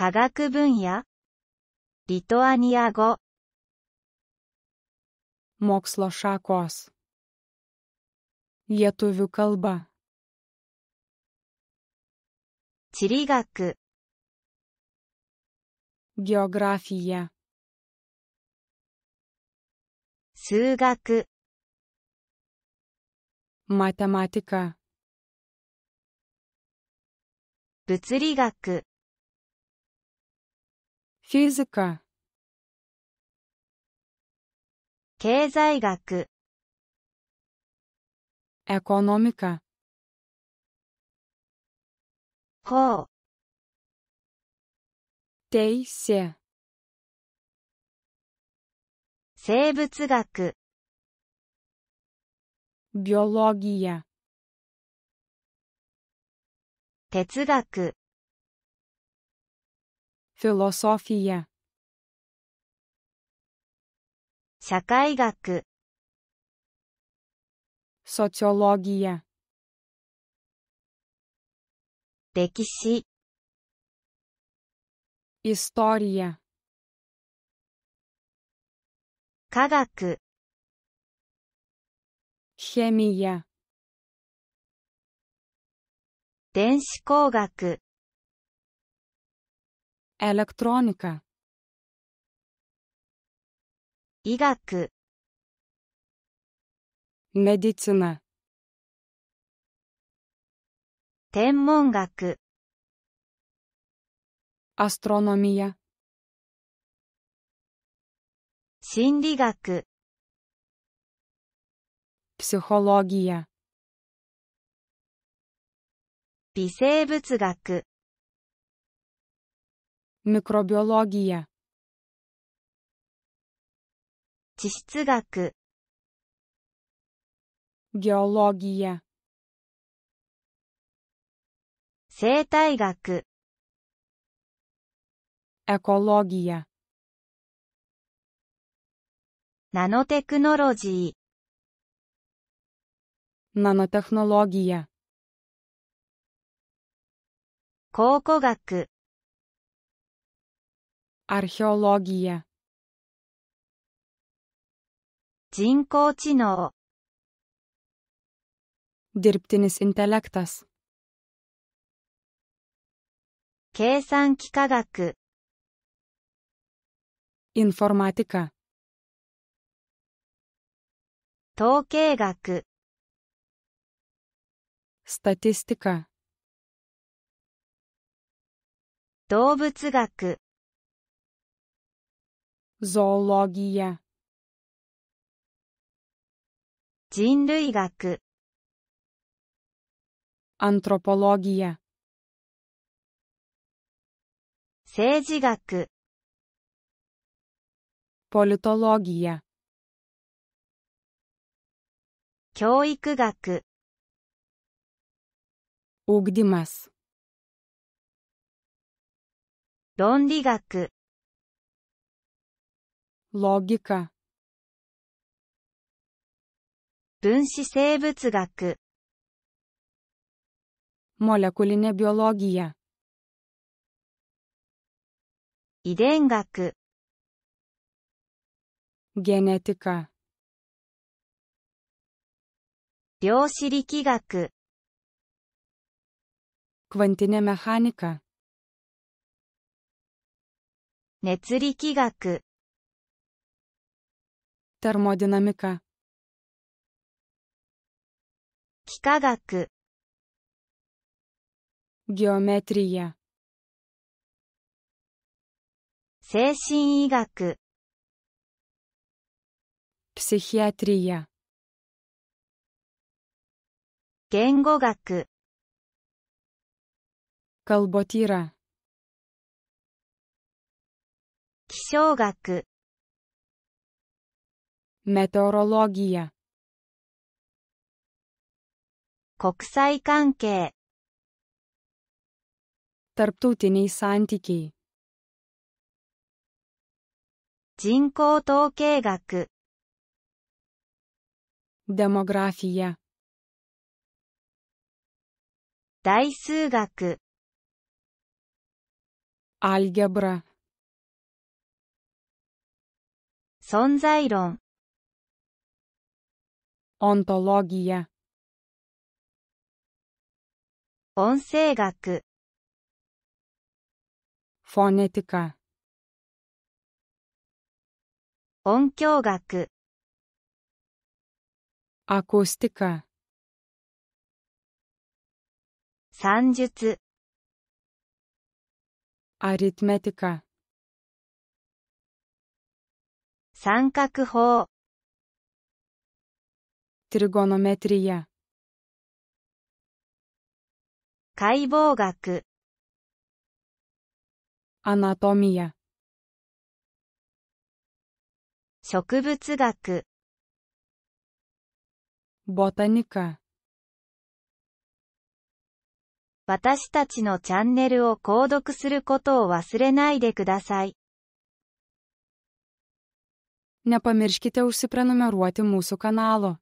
科学分野リトアニア語 mokslo šakos lietuvių kalba 地理学 geografija 数学 matematika 物理学 ф и з и 経済学エコノミカ。м и 法 Те 生物学ビオロギア。哲学 filosofija 社会学 sociologija 歴史 istorija 科学 chemija 電子工学 Elektronika. 医学 Medicina. 天文学 Astronomija. 心理学 Psichologija. 微生物学 mikrobiologija 地質学 geologija 生態学 ekologija ナノテクノロジー nanotehnologija 考古学 Археология. 人工知能 Dirbtinis intelektas. 計算機科学 Informatika. 統計学 Statistika. 動物学ゾ o ロ。ギ。o 人類学アント。ロ。。o p o l 政治学ポ。ル。ト。ロ。ギ。o 教育学ウグディマス論理学 Logika. 分子生物学モ o l リネビオロギア。遺伝学ゲネティカ。量子力学ク v ンティネメ ė ニカ。熱力学 термодинамика 幾何学 геометрия 精神医学 психиатрия 言語学 калботира 気象学 Meteorologija. 国際関係 Tarptautiniai santykiai. 人口統計学 Demografija. 大数学 Algebra. 存在論 ontologija 音声学 fonetika 音響学 akustika 算術 aritmetika 三角法 т р и г о н о м 解剖学アナトミア。植物学 б о т а 私たちのチャンネルを購読することを忘れないでください。Nepamirškite užsiprenumeruoti mūsų kanalo.